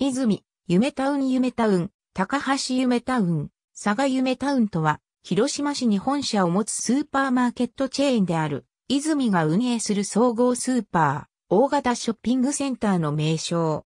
泉、夢タウン夢タウン、高橋夢タウン、佐賀夢タウンとは、広島市に本社を持つスーパーマーケットチェーンである、泉が運営する総合スーパー、大型ショッピングセンターの名称。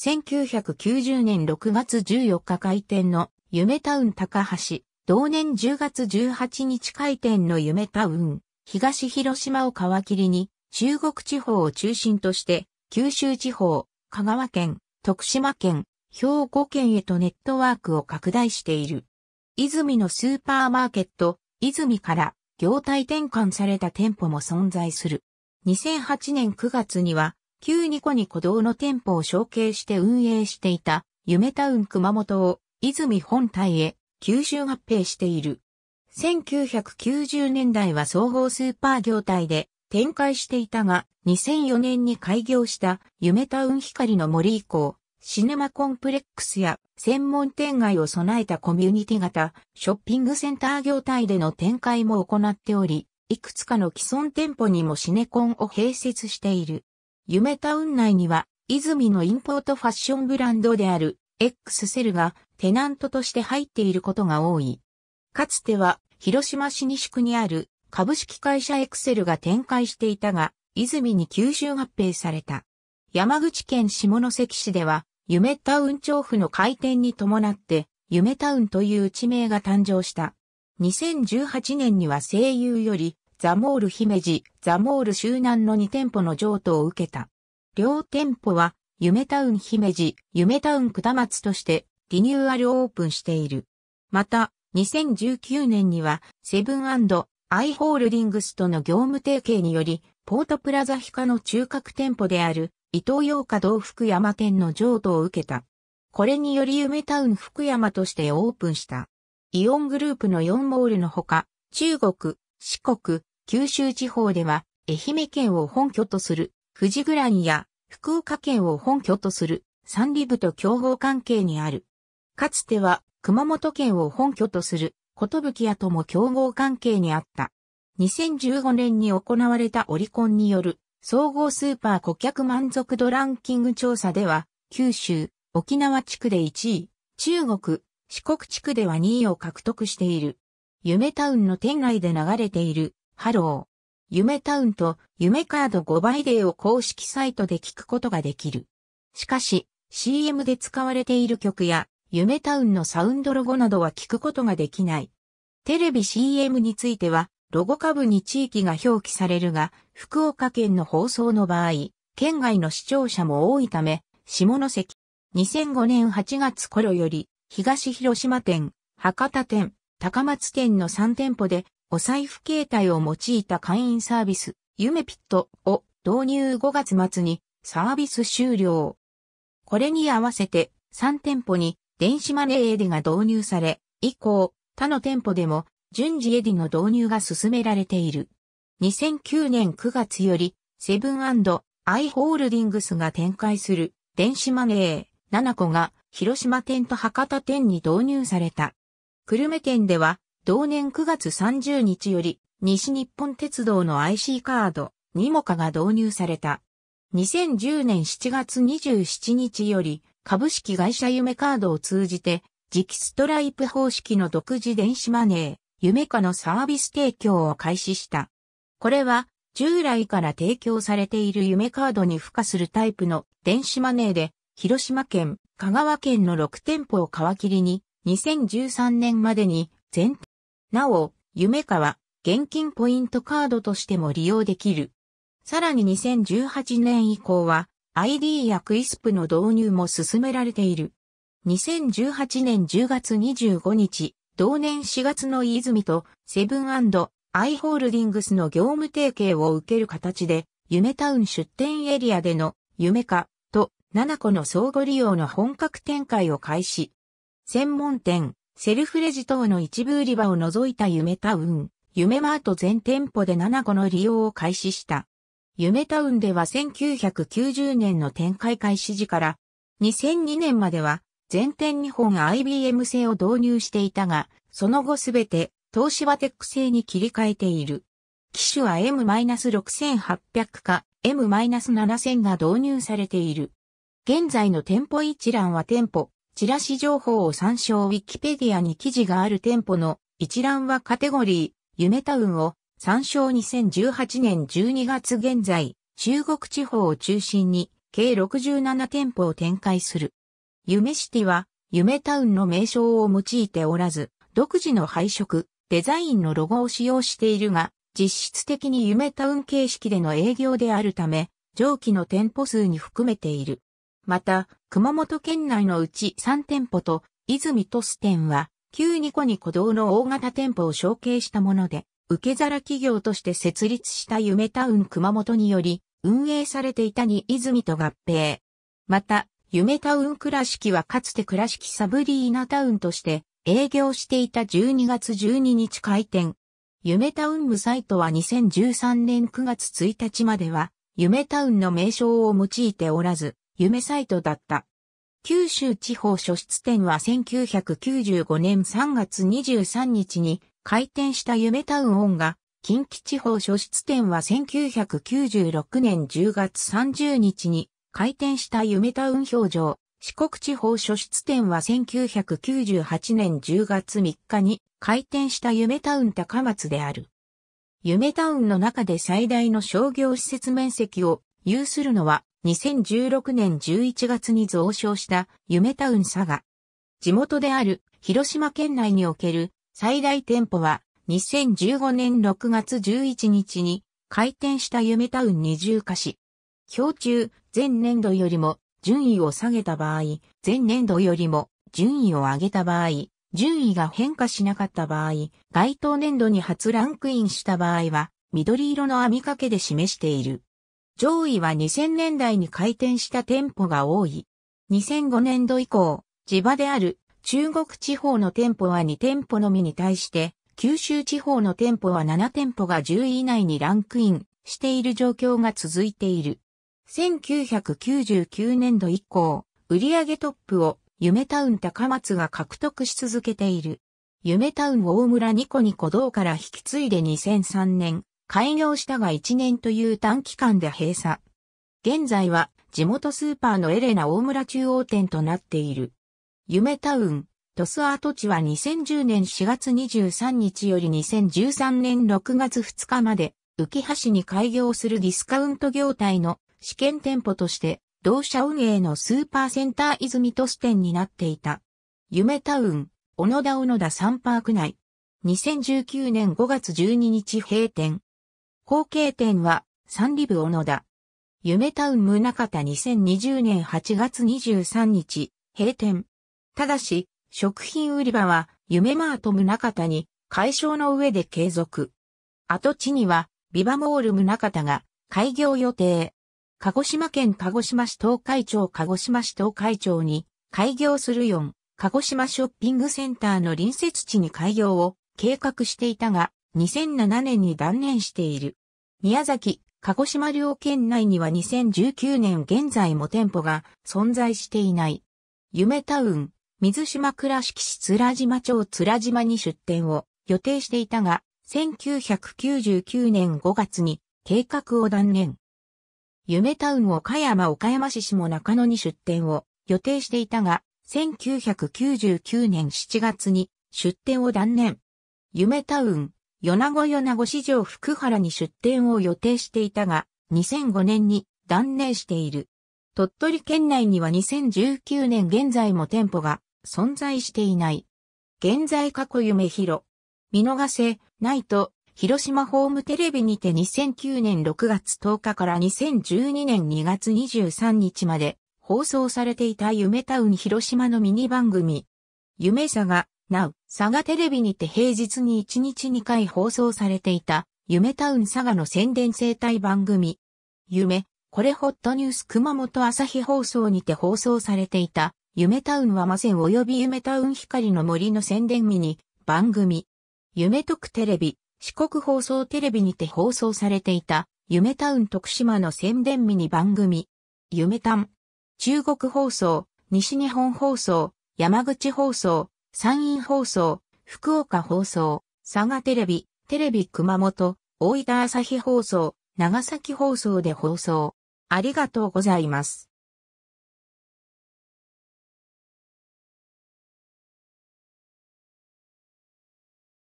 1990年6月14日開店の夢タウン高橋、同年10月18日開店の夢タウン、東広島を皮切りに、中国地方を中心として、九州地方、香川県、徳島県、兵庫県へとネットワークを拡大している。泉のスーパーマーケット、泉から業態転換された店舗も存在する。2008年9月には、旧ニコニコ堂の店舗を承継して運営していた、夢タウン熊本を、泉本体へ、吸収合併している。1990年代は総合スーパー業態で、展開していたが、2004年に開業した夢タウン光の森以降、シネマコンプレックスや専門店街を備えたコミュニティ型ショッピングセンター業態での展開も行っており、いくつかの既存店舗にもシネコンを併設している。夢タウン内には、泉のインポートファッションブランドである X セルがテナントとして入っていることが多い。かつては、広島市西区にある株式会社エクセルが展開していたが、泉に吸収合併された。山口県下関市では、夢タウン調布の開店に伴って、夢タウンという地名が誕生した。2018年には声優より、ザモール姫路、ザモール周南の2店舗の譲渡を受けた。両店舗は、夢タウン姫路、夢タウン下松として、リニューアルオープンしている。また、2019年には、セブンアイホールディングスとの業務提携により、ポートプラザヒカの中核店舗である、伊東洋華堂福山店の譲渡を受けた。これにより夢タウン福山としてオープンした。イオングループの4モールのほか、中国、四国、九州地方では、愛媛県を本拠とする、富士グランや、福岡県を本拠とする、三里部と競合関係にある。かつては、熊本県を本拠とする、寿屋とも競合関係にあった。2015年に行われたオリコンによる総合スーパー顧客満足度ランキング調査では、九州、沖縄地区で1位、中国、四国地区では2位を獲得している。夢タウンの店内で流れている、ハロー。夢タウンと夢カード5倍デーを公式サイトで聞くことができる。しかし、CM で使われている曲や夢タウンのサウンドロゴなどは聞くことができない。テレビ CM については、ロゴ下部に地域が表記されるが、福岡県の放送の場合、県外の視聴者も多いため、下関、2005年8月頃より、東広島店、博多店、高松店の3店舗で、お財布形態を用いた会員サービス、夢ピットを導入5月末にサービス終了。これに合わせて3店舗に電子マネーエディが導入され、以降、他の店舗でも順次エディの導入が進められている。2009年9月より、セブンアイ・ホールディングスが展開する電子マネー7個が広島店と博多店に導入された。久留米店では、同年9月30日より、西日本鉄道の IC カード、ニモカが導入された。2010年7月27日より、株式会社夢カードを通じて、磁気ストライプ方式の独自電子マネー、夢化のサービス提供を開始した。これは、従来から提供されている夢カードに付加するタイプの電子マネーで、広島県、香川県の6店舗を皮切りに、2013年までに全、なお、夢化は、現金ポイントカードとしても利用できる。さらに2018年以降は、ID やクイスプの導入も進められている。2018年10月25日、同年4月のズミとセブンアイ・ホールディングスの業務提携を受ける形で、夢タウン出店エリアでの夢化と7個の相互利用の本格展開を開始。専門店、セルフレジ等の一部売り場を除いた夢タウン、夢マート全店舗で7個の利用を開始した。夢タウンでは1990年の展開開始時から、2002年までは全店日本 IBM 製を導入していたが、その後すべて東芝テック製に切り替えている。機種は M-6800 か M-7000 が導入されている。現在の店舗一覧は店舗、チラシ情報を参照ウィキペディアに記事がある店舗の一覧はカテゴリー、夢タウンを参照2018年12月現在、中国地方を中心に計67店舗を展開する。夢シティは、夢タウンの名称を用いておらず、独自の配色、デザインのロゴを使用しているが、実質的に夢タウン形式での営業であるため、上記の店舗数に含めている。また、熊本県内のうち3店舗と、泉都市店は、旧ニコニコ堂の大型店舗を承継したもので、受け皿企業として設立した夢タウン熊本により、運営されていたに泉と合併。また、夢タウン倉敷はかつて倉敷サブリーナタウンとして営業していた12月12日開店。夢タウン無サイトは2013年9月1日までは、夢タウンの名称を用いておらず、夢サイトだった。九州地方初出店は1995年3月23日に開店した夢タウンオンが、近畿地方初出店は1996年10月30日に開店した夢タウン表情。四国地方初出店は1998年10月3日に開店した夢タウン高松である。夢タウンの中で最大の商業施設面積を有するのは2016年11月に増床した夢タウン佐賀。地元である広島県内における最大店舗は2015年6月11日に開店した夢タウン二重化し、今日中前年度よりも順位を下げた場合、前年度よりも順位を上げた場合、順位が変化しなかった場合、該当年度に初ランクインした場合は、緑色の網掛けで示している。上位は2000年代に開店した店舗が多い。2005年度以降、地場である中国地方の店舗は2店舗のみに対して、九州地方の店舗は7店舗が10位以内にランクインしている状況が続いている。1999年度以降、売上トップを夢タウン高松が獲得し続けている。夢タウン大村ニコニコ道から引き継いで2003年、開業したが1年という短期間で閉鎖。現在は地元スーパーのエレナ大村中央店となっている。夢タウン、鳥栖跡地は2010年4月23日より2013年6月2日まで、浮橋に開業するディスカウント業態の試験店舗として、同社運営のスーパーセンター泉都市店になっていた。夢タウン、小野田小野田サンパーク内。2019年5月12日閉店。後継店は、サンリブ小野田。夢タウン宗方2020年8月23日、閉店。ただし、食品売り場は、夢マート宗方に、解消の上で継続。跡地には、ビバモール宗方が、開業予定。鹿児島県鹿児島市東海町鹿児島市東海町に、開業する4、鹿児島ショッピングセンターの隣接地に開業を計画していたが、2007年に断念している。宮崎、鹿児島両県内には2019年現在も店舗が存在していない。夢タウン、水島倉敷市津良島町津良島に出店を予定していたが、1999年5月に計画を断念。夢タウン岡山岡山市下中野に出店を予定していたが、1999年7月に出店を断念。夢タウン、米子米子市場福原に出店を予定していたが、2005年に断念している。鳥取県内には2019年現在も店舗が存在していない。現在過去夢広。見逃せ、ないと、広島ホームテレビにて2009年6月10日から2012年2月23日まで放送されていた夢タウン広島のミニ番組。夢佐賀、なウ、佐賀テレビにて平日に1日2回放送されていた夢タウン佐賀の宣伝生態番組。夢、これホットニュース熊本朝日放送にて放送されていた夢タウンはマセン及び夢タウン光の森の宣伝ミニ、番組。夢特テレビ、四国放送テレビにて放送されていた、夢タウン徳島の宣伝ミニ番組。夢タン。中国放送、西日本放送、山口放送、山陰放送、福岡放送、佐賀テレビ、テレビ熊本、大分朝日放送、長崎放送で放送。ありがとうございます。